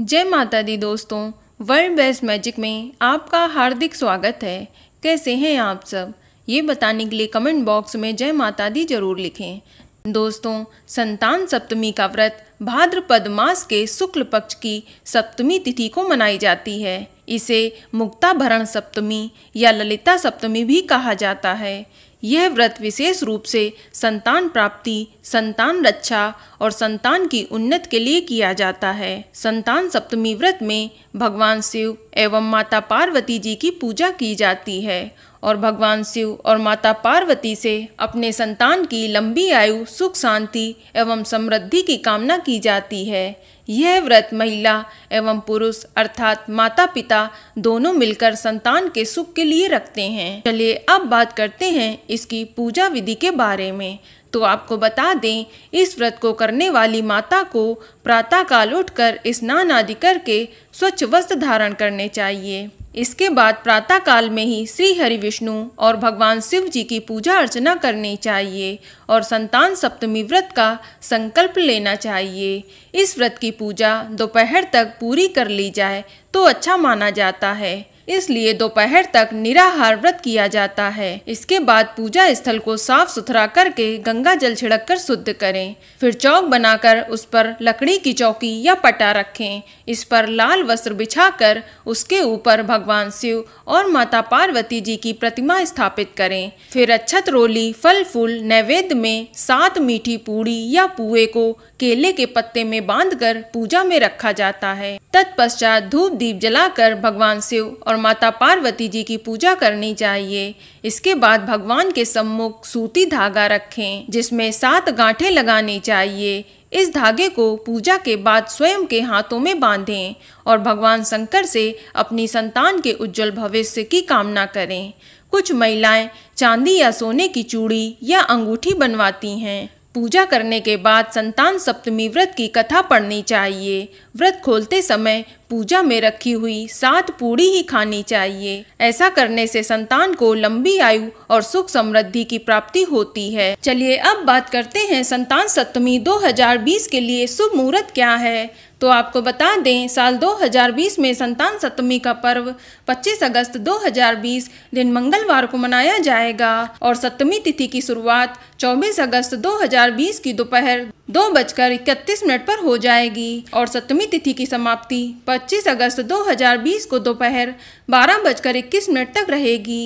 जय माता दी दोस्तों वर्ल्ड बेस्ट मैजिक में आपका हार्दिक स्वागत है कैसे हैं आप सब ये बताने के लिए कमेंट बॉक्स में जय माता दी जरूर लिखें दोस्तों संतान सप्तमी का व्रत भाद्रपद मास के शुक्ल पक्ष की सप्तमी तिथि को मनाई जाती है इसे मुक्ता भरण सप्तमी या ललिता सप्तमी भी कहा जाता है यह व्रत विशेष रूप से संतान प्राप्ति संतान रक्षा और संतान की उन्नत के लिए किया जाता है संतान सप्तमी व्रत में भगवान शिव एवं माता पार्वती जी की पूजा की जाती है और भगवान शिव और माता पार्वती से अपने संतान की लंबी आयु सुख शांति एवं समृद्धि की कामना की जाती है यह व्रत महिला एवं पुरुष अर्थात माता पिता दोनों मिलकर संतान के सुख के लिए रखते हैं चलिए अब बात करते हैं इसकी पूजा विधि के बारे में तो आपको बता दें इस व्रत को करने वाली माता को प्रातःकाल उठकर स्नान आदि करके स्वच्छ वस्त्र धारण करने चाहिए इसके बाद प्रातःकाल में ही श्री हरि विष्णु और भगवान शिव जी की पूजा अर्चना करनी चाहिए और संतान सप्तमी व्रत का संकल्प लेना चाहिए इस व्रत की पूजा दोपहर तक पूरी कर ली जाए तो अच्छा माना जाता है इसलिए दोपहर तक निराहार व्रत किया जाता है इसके बाद पूजा स्थल को साफ सुथरा करके गंगा जल छिड़क कर शुद्ध करें फिर चौक बनाकर उस पर लकड़ी की चौकी या पटा रखें इस पर लाल वस्त्र बिछाकर उसके ऊपर भगवान शिव और माता पार्वती जी की प्रतिमा स्थापित करें फिर अक्षत रोली फल फूल नैवेद्य में सात मीठी पूड़ी या पुए को केले के पत्ते में बांधकर पूजा में रखा जाता है तत्पश्चात धूप दीप जलाकर भगवान शिव और माता पार्वती जी की पूजा करनी चाहिए इसके बाद भगवान के सम्मुख सूती धागा रखें जिसमें सात गांठें लगानी चाहिए इस धागे को पूजा के बाद स्वयं के हाथों में बांधें और भगवान शंकर से अपनी संतान के उज्जवल भविष्य की कामना करें कुछ महिलाएं चांदी या सोने की चूड़ी या अंगूठी बनवाती हैं पूजा करने के बाद संतान सप्तमी व्रत की कथा पढ़नी चाहिए व्रत खोलते समय पूजा में रखी हुई सात पूड़ी ही खानी चाहिए ऐसा करने से संतान को लंबी आयु और सुख समृद्धि की प्राप्ति होती है चलिए अब बात करते हैं संतान सप्तमी 2020 के लिए शुभ मुहूर्त क्या है तो आपको बता दें साल 2020 में संतान सप्तमी का पर्व 25 अगस्त 2020 दिन मंगलवार को मनाया जाएगा और सप्तमी तिथि की शुरुआत 24 अगस्त 2020 की दोपहर दो बजकर इकतीस मिनट पर हो जाएगी और सप्तमी तिथि की समाप्ति 25 अगस्त 2020 को दोपहर बारह बजकर इक्कीस मिनट तक रहेगी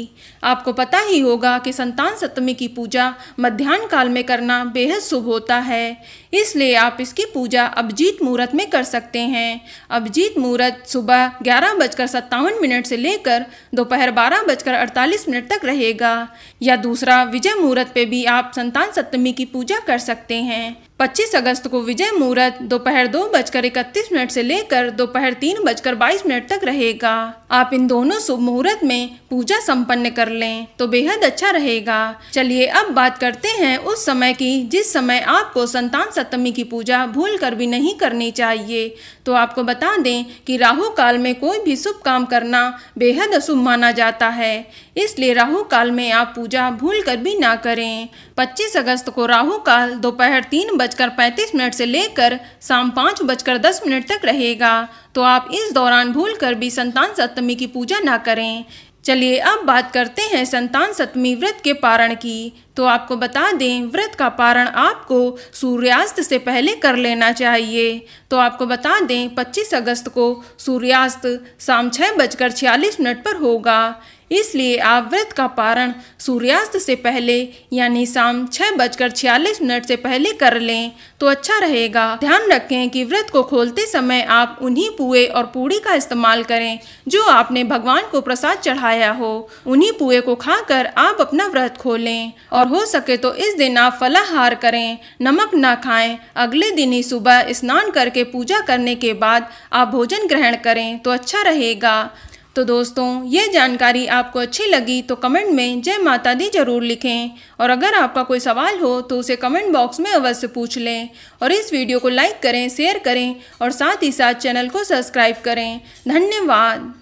आपको पता ही होगा कि संतान सप्तमी की पूजा मध्यान्ह काल में करना बेहद शुभ होता है इसलिए आप इसकी पूजा अभिजीत मुहूर्त में कर सकते हैं अभिजीत मुहूर्त सुबह ग्यारह बजकर सत्तावन मिनट से लेकर दोपहर बारह बजकर अड़तालीस मिनट तक रहेगा या दूसरा विजय मुहूर्त पे भी आप संतान सप्तमी की पूजा कर सकते हैं 25 अगस्त को विजय मुहूर्त दोपहर दो, दो बजकर इकतीस मिनट से लेकर दोपहर तीन बजकर बाईस मिनट तक रहेगा आप इन दोनों शुभ मुहूर्त में पूजा संपन्न कर लें तो बेहद अच्छा रहेगा चलिए अब बात करते हैं उस समय की जिस समय आपको संतान सप्तमी की पूजा भूल कर भी नहीं करनी चाहिए तो आपको बता दें कि राहु काल में कोई भी शुभ काम करना बेहद अशुभ माना जाता है इसलिए राहु काल में आप पूजा भूल कर भी ना करें 25 अगस्त को राहु काल दोपहर तीन बजकर पैंतीस मिनट से लेकर शाम पाँच बजकर दस मिनट तक रहेगा तो आप इस दौरान भूल कर भी संतान सप्तमी की पूजा ना करें चलिए अब बात करते हैं संतान सप्तमी व्रत के पारण की तो आपको बता दें व्रत का पारण आपको सूर्यास्त से पहले कर लेना चाहिए तो आपको बता दें 25 अगस्त को सूर्यास्त शाम छः बजकर छियालीस मिनट पर होगा इसलिए आप व्रत का पारण सूर्यास्त से पहले यानी शाम छः बजकर छियालीस मिनट से पहले कर लें तो अच्छा रहेगा ध्यान रखें कि व्रत को खोलते समय आप उन्हीं पुए और पूड़ी का इस्तेमाल करें जो आपने भगवान को प्रसाद चढ़ाया हो उन्हीं पुए को खाकर आप अपना व्रत खोलें और और हो सके तो इस दिन आप फलाहार करें नमक ना खाएं अगले दिन ही सुबह स्नान करके पूजा करने के बाद आप भोजन ग्रहण करें तो अच्छा रहेगा तो दोस्तों ये जानकारी आपको अच्छी लगी तो कमेंट में जय माता दी जरूर लिखें और अगर आपका कोई सवाल हो तो उसे कमेंट बॉक्स में अवश्य पूछ लें और इस वीडियो को लाइक करें शेयर करें और साथ ही साथ चैनल को सब्सक्राइब करें धन्यवाद